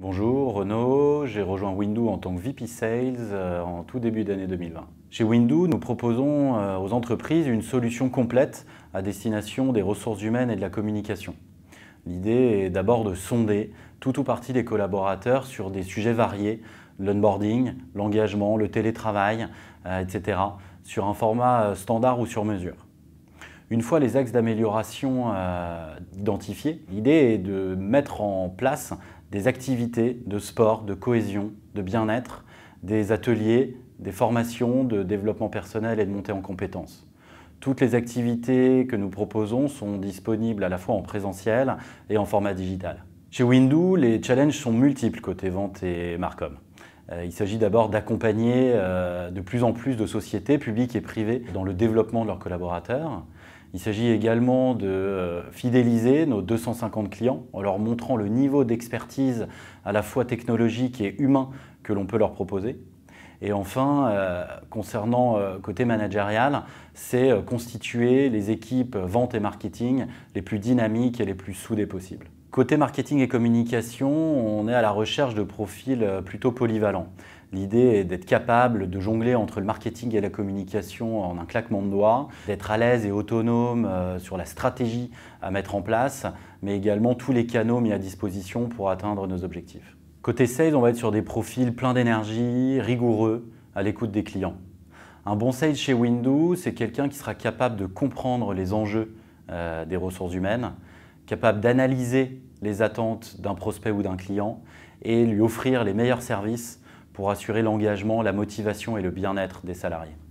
Bonjour Renaud, j'ai rejoint Windu en tant que VP Sales euh, en tout début d'année 2020. Chez Windu, nous proposons euh, aux entreprises une solution complète à destination des ressources humaines et de la communication. L'idée est d'abord de sonder tout ou partie des collaborateurs sur des sujets variés, l'onboarding, l'engagement, le télétravail, euh, etc., sur un format standard ou sur mesure. Une fois les axes d'amélioration identifiés, l'idée est de mettre en place des activités de sport, de cohésion, de bien-être, des ateliers, des formations de développement personnel et de montée en compétences. Toutes les activités que nous proposons sont disponibles à la fois en présentiel et en format digital. Chez Windu, les challenges sont multiples côté vente et Marcom. Euh, il s'agit d'abord d'accompagner euh, de plus en plus de sociétés publiques et privées dans le développement de leurs collaborateurs. Il s'agit également de euh, fidéliser nos 250 clients en leur montrant le niveau d'expertise à la fois technologique et humain que l'on peut leur proposer. Et enfin, euh, concernant euh, côté managérial, c'est constituer les équipes vente et marketing les plus dynamiques et les plus soudées possibles. Côté marketing et communication, on est à la recherche de profils euh, plutôt polyvalents. L'idée est d'être capable de jongler entre le marketing et la communication en un claquement de doigts, d'être à l'aise et autonome euh, sur la stratégie à mettre en place, mais également tous les canaux mis à disposition pour atteindre nos objectifs. Côté sales, on va être sur des profils pleins d'énergie, rigoureux, à l'écoute des clients. Un bon sales chez Windows, c'est quelqu'un qui sera capable de comprendre les enjeux euh, des ressources humaines, capable d'analyser les attentes d'un prospect ou d'un client et lui offrir les meilleurs services pour assurer l'engagement, la motivation et le bien-être des salariés.